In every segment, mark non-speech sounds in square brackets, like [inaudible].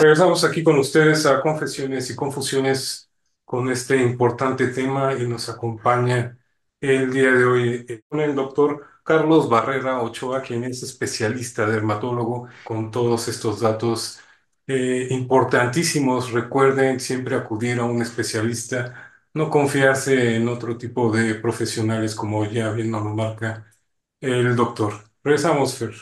Regresamos aquí con ustedes a Confesiones y Confusiones con este importante tema y nos acompaña el día de hoy eh, con el doctor Carlos Barrera Ochoa, quien es especialista dermatólogo con todos estos datos eh, importantísimos. Recuerden siempre acudir a un especialista, no confiarse en otro tipo de profesionales como ya bien nos lo marca el doctor. Regresamos, Fer.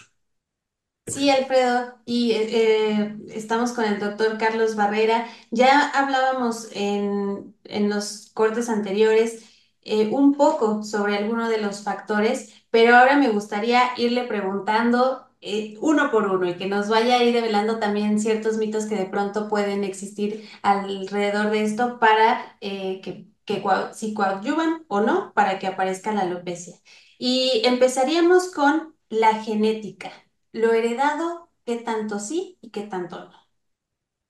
Sí, Alfredo, y eh, estamos con el doctor Carlos Barrera. Ya hablábamos en, los cortes anteriores eh, un poco sobre alguno de los factores, pero ahora me gustaría irle preguntando eh, uno por uno y que nos vaya a ir develando también ciertos mitos que de pronto pueden existir alrededor de esto para que, si coadyuvan o no para que aparezca la alopecia. Y empezaríamos con la genética, lo heredado, qué tanto sí y qué tanto no.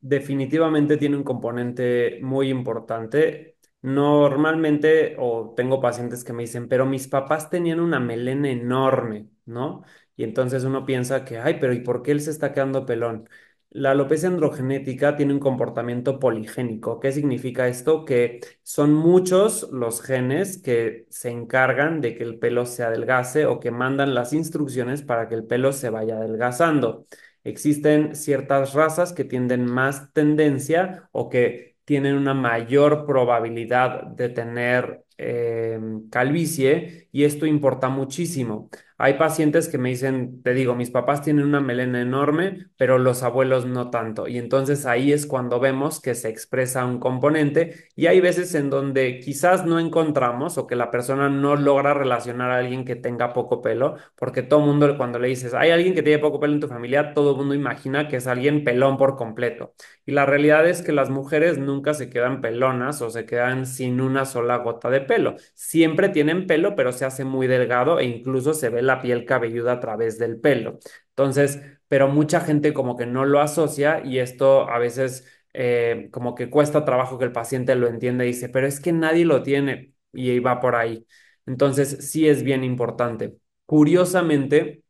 Definitivamente tiene un componente muy importante. Normalmente, o tengo pacientes que me dicen, pero mis papás tenían una melena enorme, ¿no? Y entonces uno piensa que, ay, pero ¿y por qué él se está quedando pelón? La alopecia androgenética tiene un comportamiento poligénico. ¿Qué significa esto? Que son muchos los genes que se encargan de que el pelo se adelgace o que mandan las instrucciones para que el pelo se vaya adelgazando. Existen ciertas razas que tienden más tendencia o que tienen una mayor probabilidad de tener eh, calvicie y esto importa muchísimo. Hay pacientes que me dicen, te digo, mis papás tienen una melena enorme, pero los abuelos no tanto. Y entonces ahí es cuando vemos que se expresa un componente y hay veces en donde quizás no encontramos o que la persona no logra relacionar a alguien que tenga poco pelo, porque todo mundo cuando le dices, hay alguien que tiene poco pelo en tu familia, todo el mundo imagina que es alguien pelón por completo. Y la realidad es que las mujeres nunca se quedan pelonas o se quedan sin una sola gota de pelo. Siempre tienen pelo, pero se hace muy delgado e incluso se ve la piel cabelluda a través del pelo. Entonces, pero mucha gente como que no lo asocia y esto a veces eh, como que cuesta trabajo que el paciente lo entienda y dice, pero es que nadie lo tiene y va por ahí. Entonces, sí es bien importante. Curiosamente,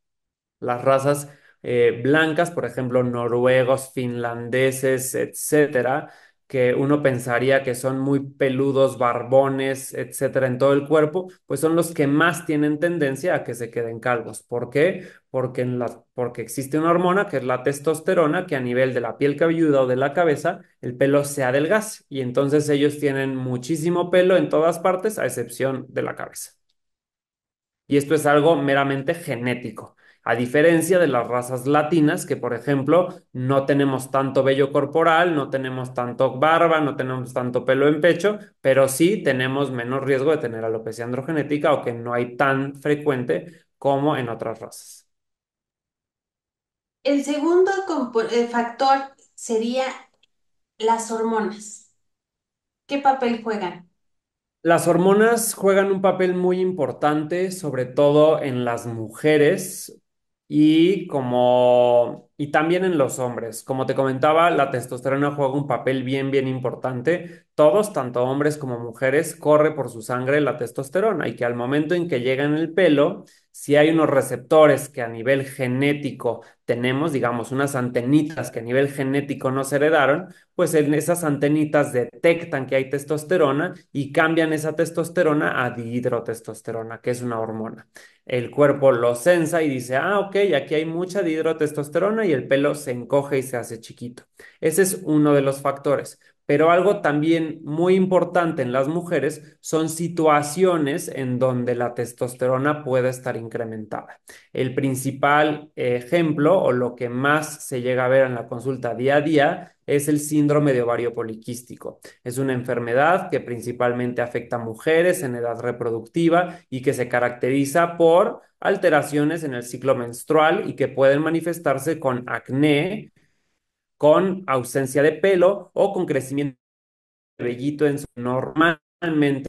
las razas eh, blancas, por ejemplo, noruegos, finlandeses, etcétera, que uno pensaría que son muy peludos, barbones, etcétera, en todo el cuerpo, pues son los que más tienen tendencia a que se queden calvos. ¿Por qué? Porque, porque existe una hormona que es la testosterona, que a nivel de la piel cabelluda o de la cabeza, el pelo se adelgaza y entonces ellos tienen muchísimo pelo en todas partes, a excepción de la cabeza. Y esto es algo meramente genético. A diferencia de las razas latinas, que por ejemplo no tenemos tanto vello corporal, no tenemos tanto barba, no tenemos tanto pelo en pecho, pero sí tenemos menos riesgo de tener alopecia androgenética o que no hay tan frecuente como en otras razas. El segundo eh, factor sería las hormonas. ¿Qué papel juegan? Las hormonas juegan un papel muy importante, sobre todo en las mujeres, y como y también en los hombres. Como te comentaba, la testosterona juega un papel bien bien importante. Todos, tanto hombres como mujeres, corre por su sangre la testosterona y que al momento en que llega en el pelo, si hay unos receptores que a nivel genético tenemos, digamos, unas antenitas que a nivel genético nos heredaron, pues en esas antenitas detectan que hay testosterona y cambian esa testosterona a dihidrotestosterona, que es una hormona. El cuerpo lo sensa y dice, ah, ok, aquí hay mucha dihidrotestosterona y el pelo se encoge y se hace chiquito. Ese es uno de los factores. Pero algo también muy importante en las mujeres son situaciones en donde la testosterona puede estar incrementada. El principal ejemplo o lo que más se llega a ver en la consulta día a día es el síndrome de ovario poliquístico. Es una enfermedad que principalmente afecta a mujeres en edad reproductiva y que se caracteriza por alteraciones en el ciclo menstrual y que pueden manifestarse con acné, con ausencia de pelo o con crecimiento de vellito en su normalmente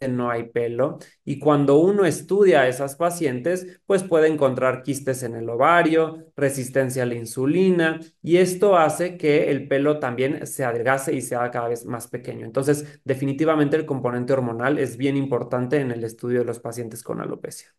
no hay pelo y cuando uno estudia a esas pacientes, pues puede encontrar quistes en el ovario, resistencia a la insulina y esto hace que el pelo también se adelgace y sea cada vez más pequeño. Entonces, definitivamente el componente hormonal es bien importante en el estudio de los pacientes con alopecia.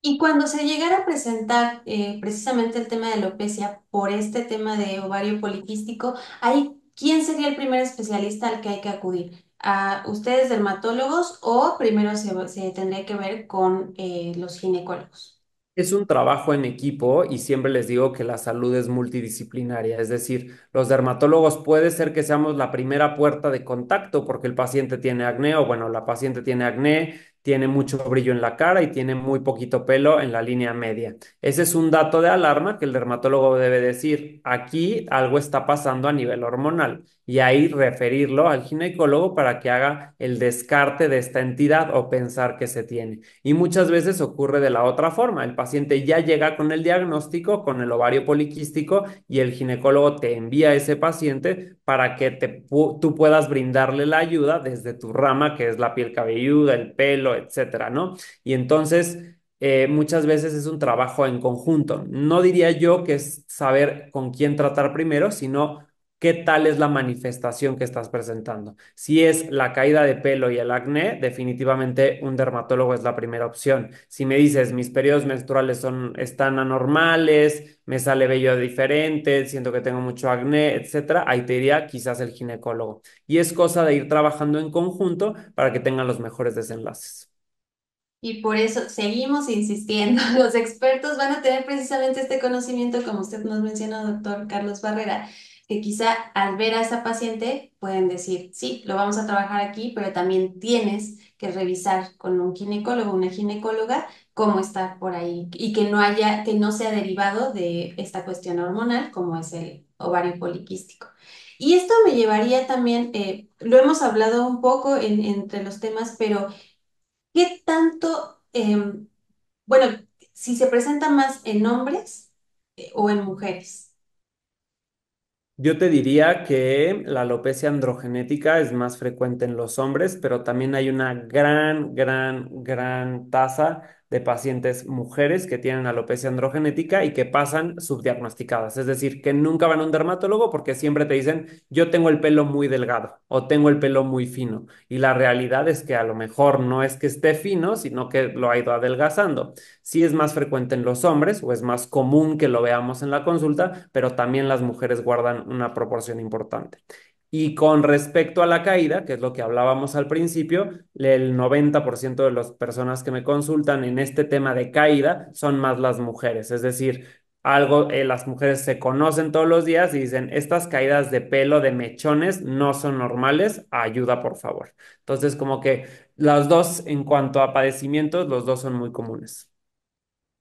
Y cuando se llegara a presentar eh, precisamente el tema de alopecia por este tema de ovario poliquístico, hay quién sería el primer especialista al que hay que acudir? ¿A ustedes dermatólogos o primero se, tendría que ver con eh, los ginecólogos? Es un trabajo en equipo y siempre les digo que la salud es multidisciplinaria, es decir, los dermatólogos puede ser que seamos la primera puerta de contacto porque el paciente tiene acné o bueno, la paciente tiene acné, tiene mucho brillo en la cara y tiene muy poquito pelo en la línea media. Ese es un dato de alarma que el dermatólogo debe decir, aquí algo está pasando a nivel hormonal y ahí referirlo al ginecólogo para que haga el descarte de esta entidad o pensar que se tiene. Y muchas veces ocurre de la otra forma. El paciente ya llega con el diagnóstico, con el ovario poliquístico, y el ginecólogo te envía a ese paciente para que tú puedas brindarle la ayuda desde tu rama, que es la piel cabelluda, el pelo, etcétera, ¿no? Y entonces... Eh, muchas veces es un trabajo en conjunto. No diría yo que es saber con quién tratar primero, sino qué tal es la manifestación que estás presentando. Si es la caída de pelo y el acné, definitivamente un dermatólogo es la primera opción. Si me dices, mis periodos menstruales son, están anormales, me sale vello diferente, siento que tengo mucho acné, etcétera, ahí te diría quizás el ginecólogo. Y es cosa de ir trabajando en conjunto para que tengan los mejores desenlaces. Y por eso seguimos insistiendo, [laughs] los expertos van a tener precisamente este conocimiento, como usted nos mencionó, doctor Carlos Barrera que quizá al ver a esa paciente pueden decir, sí, lo vamos a trabajar aquí, pero también tienes que revisar con un ginecólogo, una ginecóloga, cómo está por ahí y que no haya, que no sea derivado de esta cuestión hormonal como es el ovario poliquístico. Y esto me llevaría también, eh, lo hemos hablado un poco en, entre los temas, pero ¿qué tanto, em, bueno, si se presenta más en hombres eh, o en mujeres? Yo te diría que la alopecia androgenética es más frecuente en los hombres, pero también hay una gran, gran, gran tasa de pacientes mujeres que tienen alopecia androgenética y que pasan subdiagnosticadas. Es decir, que nunca van a un dermatólogo porque siempre te dicen, yo tengo el pelo muy delgado o tengo el pelo muy fino. Y la realidad es que a lo mejor no es que esté fino, sino que lo ha ido adelgazando. Sí es más frecuente en los hombres o es más común que lo veamos en la consulta, pero también las mujeres guardan una proporción importante. Y con respecto a la caída, que es lo que hablábamos al principio, el 90% de las personas que me consultan en este tema de caída son más las mujeres. Es decir, algo, eh, las mujeres se conocen todos los días y dicen, estas caídas de pelo, de mechones, no son normales, ayuda por favor. Entonces, como que las dos, en cuanto a padecimientos, los dos son muy comunes.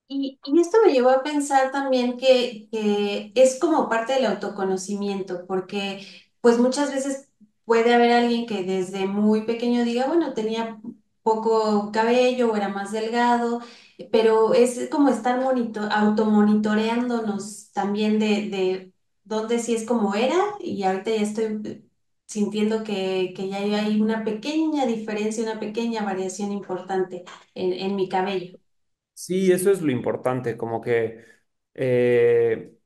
Y, y, esto me llevó a pensar también que, que, es como parte del autoconocimiento, porque pues muchas veces puede haber alguien que desde muy pequeño diga, bueno, tenía poco cabello o era más delgado, pero es como estar automonitoreándonos también de, dónde sí es como era y ahorita ya estoy sintiendo que, que, ya hay una pequeña diferencia, una pequeña variación importante en, mi cabello. Sí, eso es lo importante, como que eh,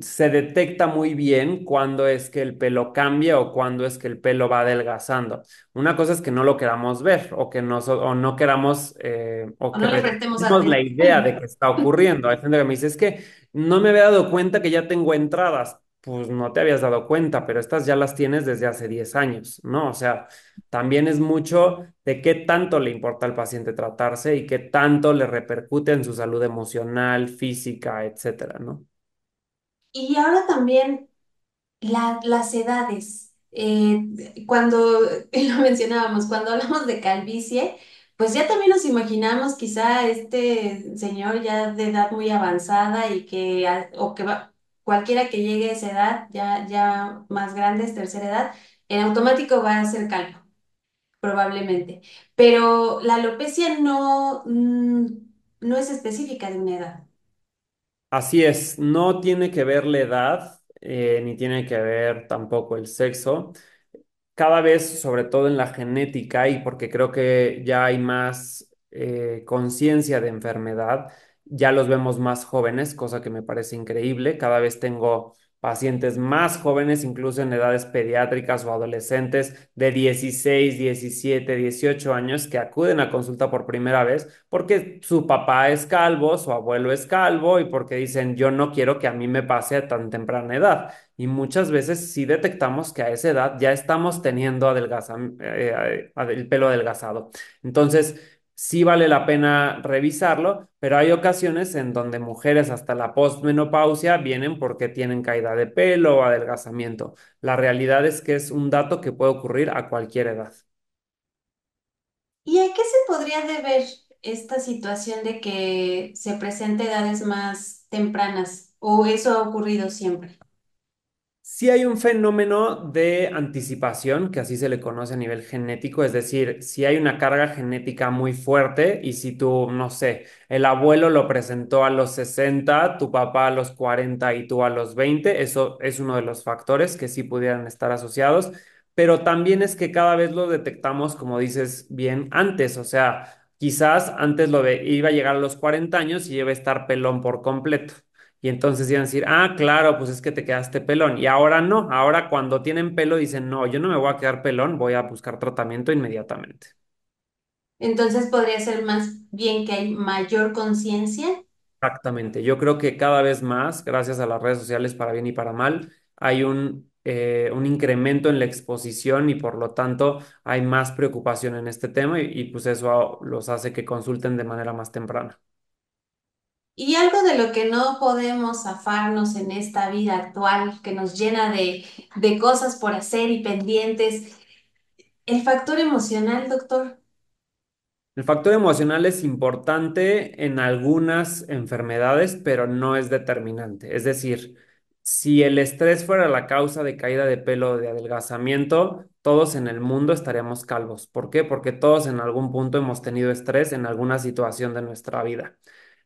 se detecta muy bien cuando es que el pelo cambia o cuando es que el pelo va adelgazando. Una cosa es que no lo queramos ver o que no, o no queramos eh, o, que no la idea de que está ocurriendo. Hay gente que me dice, es que no me había dado cuenta que ya tengo entradas. Pues no te habías dado cuenta, pero estas ya las tienes desde hace 10 años, ¿no? O sea, también es mucho de qué tanto le importa al paciente tratarse y qué tanto le repercute en su salud emocional, física, etcétera, ¿no? Y ahora también las edades. Eh, cuando [laughs] lo mencionábamos, cuando hablamos de calvicie, pues ya también nos imaginamos quizá este señor ya de edad muy avanzada y que, o que cualquiera que llegue a esa edad, ya, ya más grande, es tercera edad, en automático va a ser calvo probablemente. Pero la alopecia no, mm, no es específica de una edad. Así es, no tiene que ver la edad, eh, ni tiene que ver tampoco el sexo. Cada vez, sobre todo en la genética, y porque creo que ya hay más eh, conciencia de enfermedad, ya los vemos más jóvenes, cosa que me parece increíble. Cada vez tengo pacientes más jóvenes, incluso en edades pediátricas o adolescentes de 16, 17, 18 años que acuden a consulta por primera vez porque su papá es calvo, su abuelo es calvo y porque dicen yo no quiero que a mí me pase a tan temprana edad. Y muchas veces sí detectamos que a esa edad ya estamos teniendo eh, eh, el pelo adelgazado. Entonces, sí vale la pena revisarlo, pero hay ocasiones en donde mujeres hasta la postmenopausia vienen porque tienen caída de pelo o adelgazamiento. La realidad es que es un dato que puede ocurrir a cualquier edad. ¿Y a qué se podría deber esta situación de que se presenten edades más tempranas? ¿O eso ha ocurrido siempre? Si hay un fenómeno de anticipación, que así se le conoce a nivel genético, es decir, si hay una carga genética muy fuerte y si tú, no sé, el abuelo lo presentó a los 60, tu papá a los 40 y tú a los 20, eso es uno de los factores que sí pudieran estar asociados, pero también es que cada vez lo detectamos, como dices bien, antes, o sea, quizás antes lo de iba a llegar a los 40 años y iba a estar pelón por completo. Y entonces iban a decir, ah, claro, pues es que te quedaste pelón. Y ahora no, ahora cuando tienen pelo dicen, no, yo no me voy a quedar pelón, voy a buscar tratamiento inmediatamente. Entonces podría ser más bien que hay mayor conciencia. Exactamente, yo creo que cada vez más, gracias a las redes sociales para bien y para mal, hay un, eh, incremento en la exposición y por lo tanto hay más preocupación en este tema y, y pues eso los hace que consulten de manera más temprana. Y algo de lo que no podemos zafarnos en esta vida actual, que nos llena de, cosas por hacer y pendientes, el factor emocional, doctor. El factor emocional es importante en algunas enfermedades, pero no es determinante. Es decir, si el estrés fuera la causa de caída de pelo o de adelgazamiento, todos en el mundo estaríamos calvos. ¿Por qué? Porque todos en algún punto hemos tenido estrés en alguna situación de nuestra vida.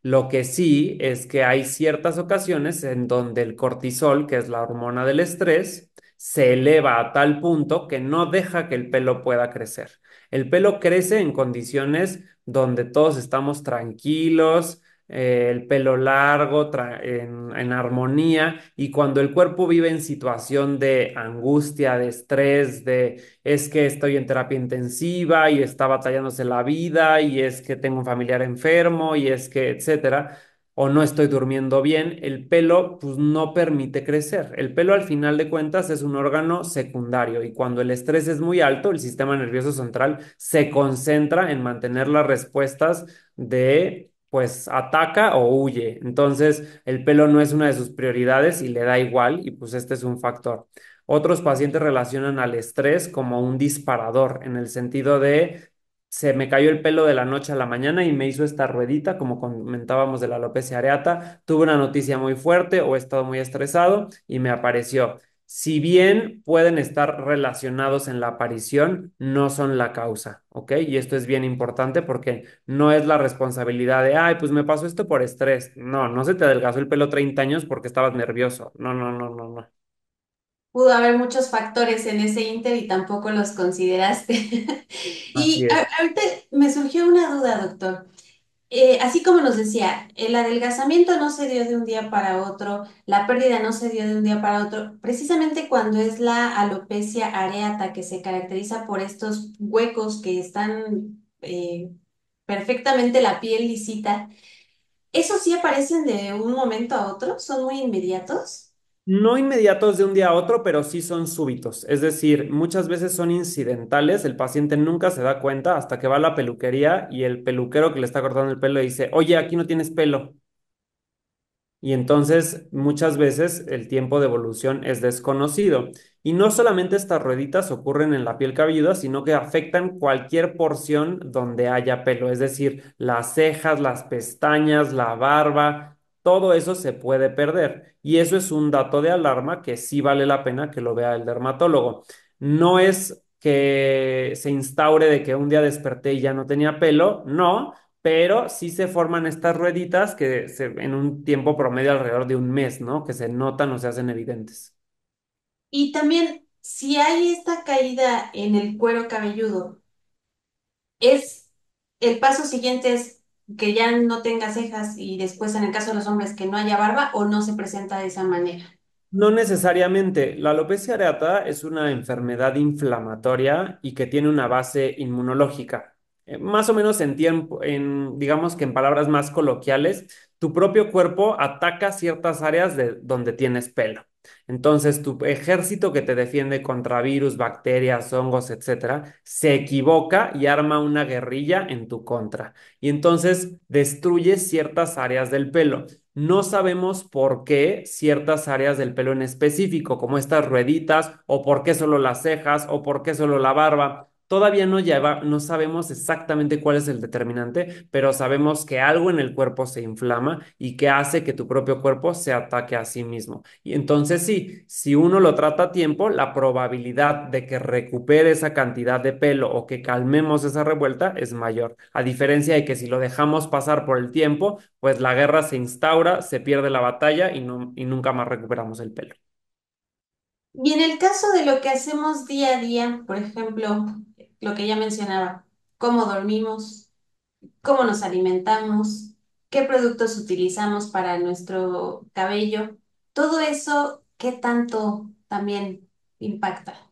Lo que sí es que hay ciertas ocasiones en donde el cortisol, que es la hormona del estrés, se eleva a tal punto que no deja que el pelo pueda crecer. El pelo crece en condiciones donde todos estamos tranquilos, eh, el pelo largo en, armonía y cuando el cuerpo vive en situación de angustia, de estrés, de es que estoy en terapia intensiva y está batallándose la vida y es que tengo un familiar enfermo y es que, etcétera, o no estoy durmiendo bien, el pelo pues no permite crecer. El pelo al final de cuentas es un órgano secundario y cuando el estrés es muy alto, el sistema nervioso central se concentra en mantener las respuestas de pues ataca o huye. Entonces, el pelo no es una de sus prioridades y le da igual y pues este es un factor. Otros pacientes relacionan al estrés como un disparador en el sentido de se me cayó el pelo de la noche a la mañana y me hizo esta ruedita, como comentábamos de la alopecia areata, tuve una noticia muy fuerte o he estado muy estresado y me apareció si bien pueden estar relacionados en la aparición, no son la causa, ¿ok? Y esto es bien importante porque no es la responsabilidad de, ay, pues me pasó esto por estrés. No, no se te adelgazó el pelo 30 años porque estabas nervioso. No, no, no, no, no. Pudo haber muchos factores en ese inter y tampoco los consideraste. [laughs] y ahorita me surgió una duda, doctor. Eh, así como nos decía, el adelgazamiento no se dio de un día para otro, la pérdida no se dio de un día para otro, precisamente cuando es la alopecia areata que se caracteriza por estos huecos que están eh, perfectamente la piel lisita, ¿esos sí aparecen de un momento a otro? ¿Son muy inmediatos? No inmediatos de un día a otro, pero sí son súbitos. Es decir, muchas veces son incidentales, el paciente nunca se da cuenta hasta que va a la peluquería y el peluquero que le está cortando el pelo dice, oye, aquí no tienes pelo. Y entonces muchas veces el tiempo de evolución es desconocido. Y no solamente estas rueditas ocurren en la piel cabelluda, sino que afectan cualquier porción donde haya pelo, es decir, las cejas, las pestañas, la barba, todo eso se puede perder. Y eso es un dato de alarma que sí vale la pena que lo vea el dermatólogo. No es que se instaure de que un día desperté y ya no tenía pelo, no, pero sí se forman estas rueditas que en un tiempo promedio alrededor de un mes, ¿no? Que se notan o se hacen evidentes. Y también, si hay esta caída en el cuero cabelludo, es el paso siguiente es que ya no tenga cejas y después en el caso de los hombres que no haya barba o no se presenta de esa manera? No necesariamente. La alopecia areata es una enfermedad inflamatoria y que tiene una base inmunológica. Eh, más o menos en tiempo, en, digamos que en palabras más coloquiales, tu propio cuerpo ataca ciertas áreas de donde tienes pelo. Entonces, tu ejército que te defiende contra virus, bacterias, hongos, etcétera, se equivoca y arma una guerrilla en tu contra. Y entonces destruye ciertas áreas del pelo. No sabemos por qué ciertas áreas del pelo en específico, como estas rueditas, o por qué solo las cejas, o por qué solo la barba, Todavía no, lleva, no sabemos exactamente cuál es el determinante, pero sabemos que algo en el cuerpo se inflama y que hace que tu propio cuerpo se ataque a sí mismo. Y entonces sí, si uno lo trata a tiempo, la probabilidad de que recupere esa cantidad de pelo o que calmemos esa revuelta es mayor. A diferencia de que si lo dejamos pasar por el tiempo, pues la guerra se instaura, se pierde la batalla y, no, y nunca más recuperamos el pelo. Y en el caso de lo que hacemos día a día, por ejemplo, lo que ya mencionaba, cómo dormimos, cómo nos alimentamos, qué productos utilizamos para nuestro cabello, todo eso, ¿qué tanto también impacta?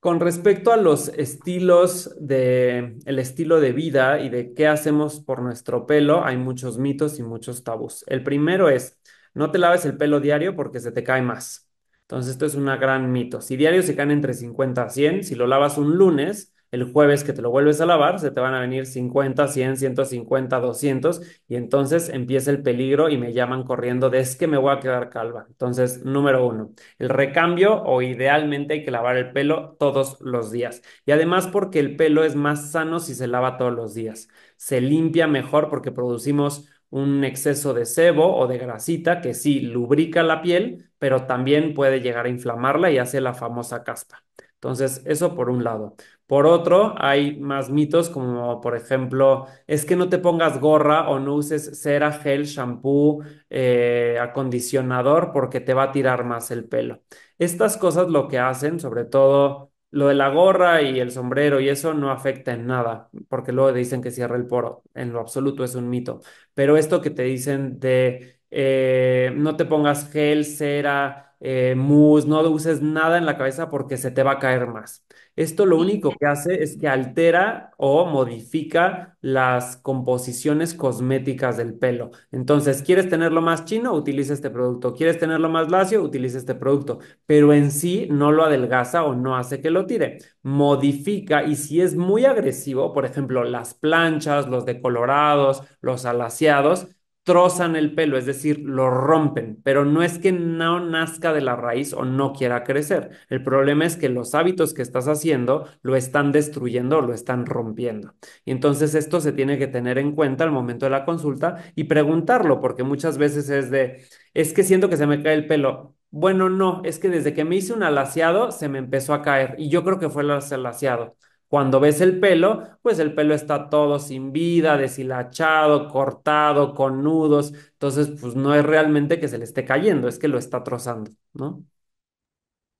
Con respecto a los estilos de el estilo de vida y de qué hacemos por nuestro pelo, hay muchos mitos y muchos tabús. El primero es, no te laves el pelo diario porque se te cae más. Entonces, esto es un gran mito. Si diario se caen entre 50 a 100, si lo lavas un lunes, el jueves que te lo vuelves a lavar, se te van a venir 50, 100, 150, 200 y entonces empieza el peligro y me llaman corriendo de es que me voy a quedar calva. Entonces, número uno, el recambio o idealmente hay que lavar el pelo todos los días. Y además porque el pelo es más sano si se lava todos los días. Se limpia mejor porque producimos un exceso de sebo o de grasita que sí lubrica la piel, pero también puede llegar a inflamarla y hace la famosa caspa. Entonces, eso por un lado. Por otro, hay más mitos como, por ejemplo, es que no te pongas gorra o no uses cera, gel, shampoo, eh, acondicionador porque te va a tirar más el pelo. Estas cosas lo que hacen, sobre todo lo de la gorra y el sombrero y eso no afecta en nada, porque luego dicen que cierra el poro. En lo absoluto es un mito. Pero esto que te dicen de eh, no te pongas gel, cera, eh, mousse, no uses nada en la cabeza porque se te va a caer más. Esto lo único que hace es que altera o modifica las composiciones cosméticas del pelo. Entonces, ¿quieres tenerlo más chino? Utiliza este producto. ¿Quieres tenerlo más lacio? Utiliza este producto. Pero en sí no lo adelgaza o no hace que lo tire. Modifica y si es muy agresivo, por ejemplo, las planchas, los decolorados, los alaciados, trozan el pelo, es decir, lo rompen, pero no es que no nazca de la raíz o no quiera crecer. El problema es que los hábitos que estás haciendo lo están destruyendo lo están rompiendo. Y entonces esto se tiene que tener en cuenta al momento de la consulta y preguntarlo, porque muchas veces es de, es que siento que se me cae el pelo. Bueno, no, es que desde que me hice un alaciado se me empezó a caer y yo creo que fue el alaciado. Cuando ves el pelo, pues el pelo está todo sin vida, deshilachado, cortado, con nudos. Entonces, pues no es realmente que se le esté cayendo, es que lo está trozando, ¿no?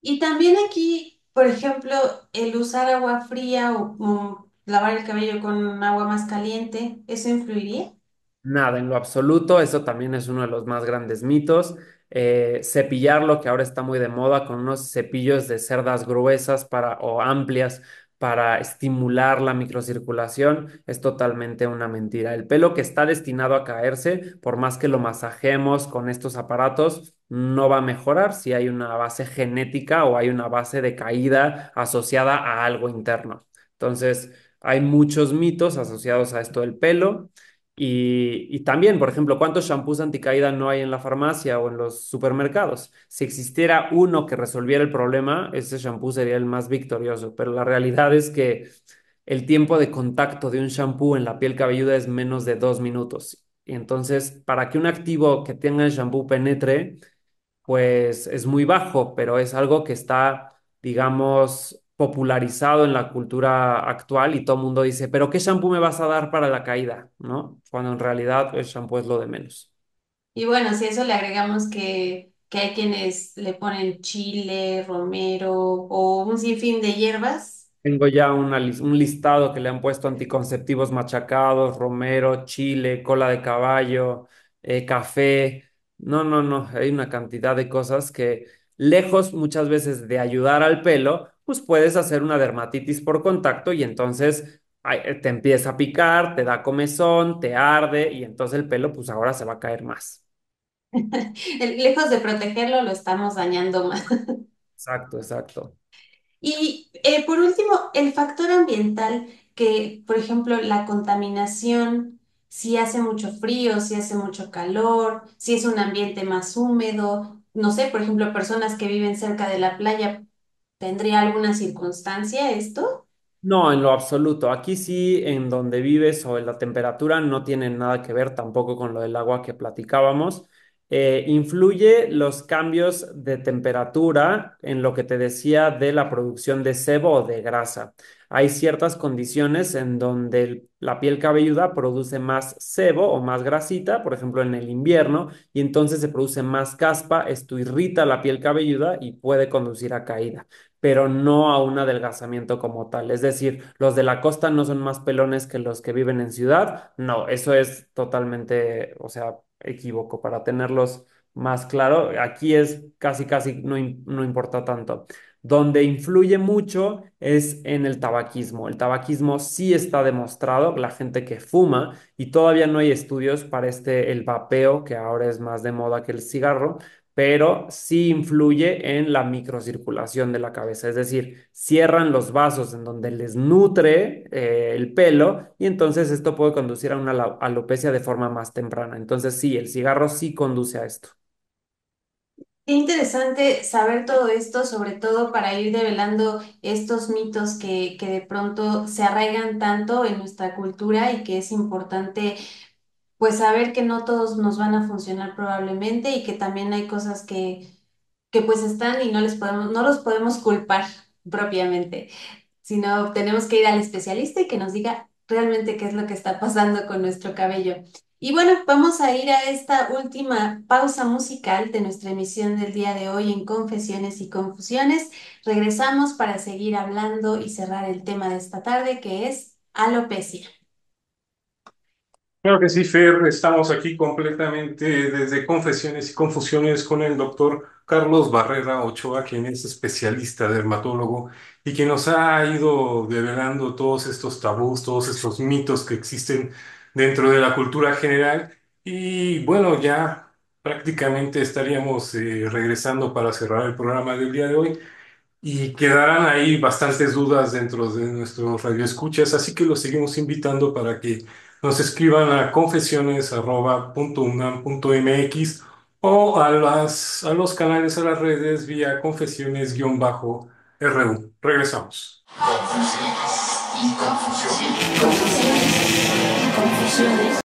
Y también aquí, por ejemplo, el usar agua fría o, lavar el cabello con agua más caliente, ¿eso influiría? Nada, en lo absoluto, eso también es uno de los más grandes mitos. Eh, cepillarlo, que ahora está muy de moda, con unos cepillos de cerdas gruesas para, o amplias para estimular la microcirculación es totalmente una mentira. El pelo que está destinado a caerse, por más que lo masajemos con estos aparatos, no va a mejorar si hay una base genética o hay una base de caída asociada a algo interno. Entonces, hay muchos mitos asociados a esto del pelo. Y, también, por ejemplo, ¿cuántos shampoos anticaída no hay en la farmacia o en los supermercados? Si existiera uno que resolviera el problema, ese shampoo sería el más victorioso, pero la realidad es que el tiempo de contacto de un shampoo en la piel cabelluda es menos de dos minutos. Y entonces, para que un activo que tenga el shampoo penetre, pues es muy bajo, pero es algo que está, digamos, popularizado en la cultura actual y todo el mundo dice, pero ¿qué shampoo me vas a dar para la caída? ¿No? Cuando en realidad el shampoo es lo de menos. Y bueno, si a eso le agregamos que, hay quienes le ponen chile, romero o un sinfín de hierbas. Tengo ya un listado que le han puesto anticonceptivos machacados, romero, chile, cola de caballo, eh, café. No, no, no, hay una cantidad de cosas que lejos muchas veces de ayudar al pelo, pues puedes hacer una dermatitis por contacto y entonces eh, te empieza a picar, te da comezón, te arde y entonces el pelo pues ahora se va a caer más. [laughs] Lejos de protegerlo, lo estamos dañando más. [laughs] Exacto, exacto. Y eh, por último, el factor ambiental, que por ejemplo la contaminación, si hace mucho frío, si hace mucho calor, si es un ambiente más húmedo, no sé, por ejemplo, personas que viven cerca de la playa ¿Tendría alguna circunstancia esto? No, en lo absoluto. Aquí sí, en donde vives o en la temperatura no tiene nada que ver tampoco con lo del agua que platicábamos. Eh, influye los cambios de temperatura en lo que te decía de la producción de sebo o de grasa hay ciertas condiciones en donde la piel cabelluda produce más sebo o más grasita, por ejemplo en el invierno, y entonces se produce más caspa, esto irrita la piel cabelluda y puede conducir a caída, pero no a un adelgazamiento como tal. Es decir, los de la costa no son más pelones que los que viven en ciudad, no, eso es totalmente, o sea, equivoco para tenerlos más claro. Aquí es casi, casi no, no importa tanto. Donde influye mucho es en el tabaquismo. El tabaquismo sí está demostrado, la gente que fuma, y todavía no hay estudios para este, el vapeo, que ahora es más de moda que el cigarro, pero sí influye en la microcirculación de la cabeza, es decir, cierran los vasos en donde les nutre eh, el pelo y entonces esto puede conducir a una alopecia de forma más temprana. Entonces sí, el cigarro sí conduce a esto. Es interesante saber todo esto, sobre todo para ir develando estos mitos que, que de pronto se arraigan tanto en nuestra cultura y que es importante pues saber que no todos nos van a funcionar probablemente y que también hay cosas que, que pues están y no les podemos, no los podemos culpar propiamente, sino tenemos que ir al especialista y que nos diga realmente qué es lo que está pasando con nuestro cabello. Y bueno, vamos a ir a esta última pausa musical de nuestra emisión del día de hoy en Confesiones y Confusiones. Regresamos para seguir hablando y cerrar el tema de esta tarde que es alopecia. Claro que sí, Fer, estamos aquí completamente desde Confesiones y Confusiones con el doctor Carlos Barrera Ochoa, quien es especialista dermatólogo y que nos ha ido develando todos estos tabús, todos estos mitos que existen dentro de la cultura general. Y bueno, ya prácticamente estaríamos eh, regresando para cerrar el programa del día de hoy. Y quedarán ahí bastantes dudas dentro de nuestros radioescuchas, así que los seguimos invitando para que nos escriban a confesiones.unam.mx o a, las, a los canales, a las redes vía confesiones-ru. Regresamos. Solutions.